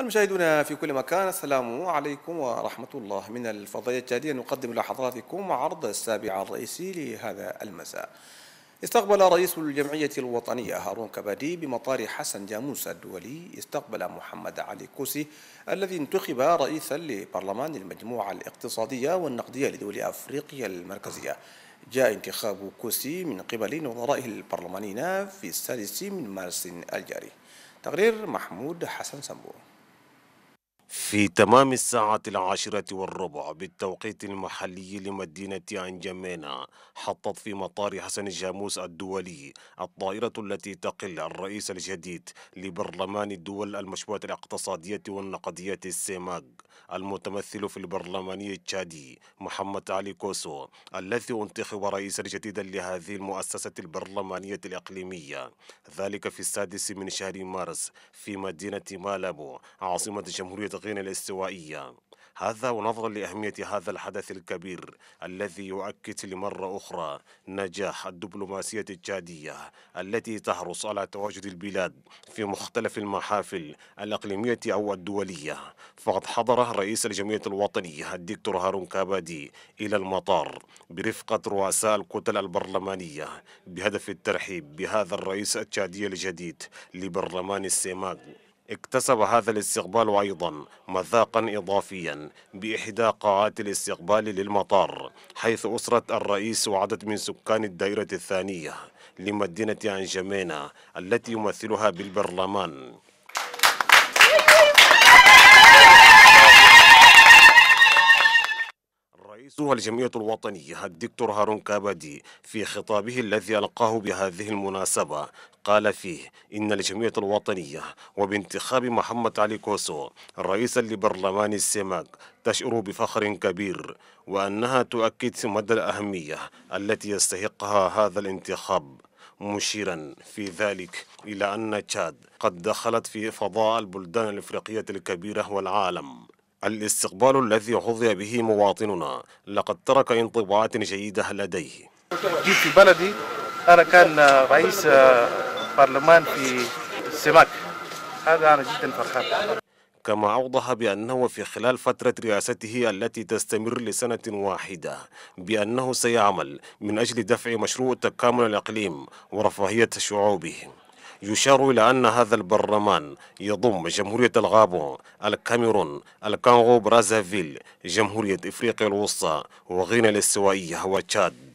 المشاهدون في كل مكان السلام عليكم ورحمة الله من الفضائية التالية نقدم لحضراتكم عرض السابع الرئيسي لهذا المساء استقبل رئيس الجمعية الوطنية هارون كبادي بمطار حسن جاموس الدولي استقبل محمد علي كوسي الذي انتخب رئيسا لبرلمان المجموعة الاقتصادية والنقدية لدول أفريقيا المركزية جاء انتخاب كوسي من قبل نظرائه البرلمانيين في السادس من مارس الجاري تقرير محمود حسن سمبو في تمام الساعة العاشرة والربع بالتوقيت المحلي لمدينة أنجمينا حطت في مطار حسن الجاموس الدولي الطائرة التي تقل الرئيس الجديد لبرلمان الدول المشبوعة الاقتصادية والنقدية السيماغ المتمثل في البرلماني التشادي محمد علي كوسو الذي انتخب رئيسا جديدا لهذه المؤسسة البرلمانية الإقليمية ذلك في السادس من شهر مارس في مدينة مالابو عاصمة جمهورية المناطقين الاستوائية هذا ونظرا لأهمية هذا الحدث الكبير الذي يؤكد لمرة أخرى نجاح الدبلوماسية التشادية التي تحرص على تواجد البلاد في مختلف المحافل الأقليمية أو الدولية فقد حضر رئيس الجمعية الوطنية الدكتور هارون كابادي إلى المطار برفقة رؤساء الكتل البرلمانية بهدف الترحيب بهذا الرئيس التشادي الجديد لبرلمان السيماغ اكتسب هذا الاستقبال أيضا مذاقا إضافيا بإحدى قاعات الاستقبال للمطار حيث أسرة الرئيس وعدد من سكان الدائرة الثانية لمدينة أنجمينا التي يمثلها بالبرلمان رئيسها الجمعية الوطنية الدكتور هارون كابادي في خطابه الذي ألقاه بهذه المناسبة قال فيه إن الجمعية الوطنية وبانتخاب محمد علي كوسو رئيسا لبرلمان السماك تشعر بفخر كبير وأنها تؤكد مدى الأهمية التي يستحقها هذا الانتخاب مشيرا في ذلك إلى أن تشاد قد دخلت في فضاء البلدان الإفريقية الكبيرة والعالم الاستقبال الذي حظي به مواطننا لقد ترك انطباعات جيدة لديه جيت في بلدي أنا كان رئيس برلمان في السماك هذا أنا جدا فرحان كما أوضح بأنه في خلال فترة رئاسته التي تستمر لسنة واحدة بأنه سيعمل من أجل دفع مشروع تكامل الإقليم ورفاهية شعوبه يشار إلى أن هذا البرلمان يضم جمهورية الغابون الكاميرون الكونغو برازافيل جمهورية إفريقيا الوسطى وغينيا الاستوائية وتشاد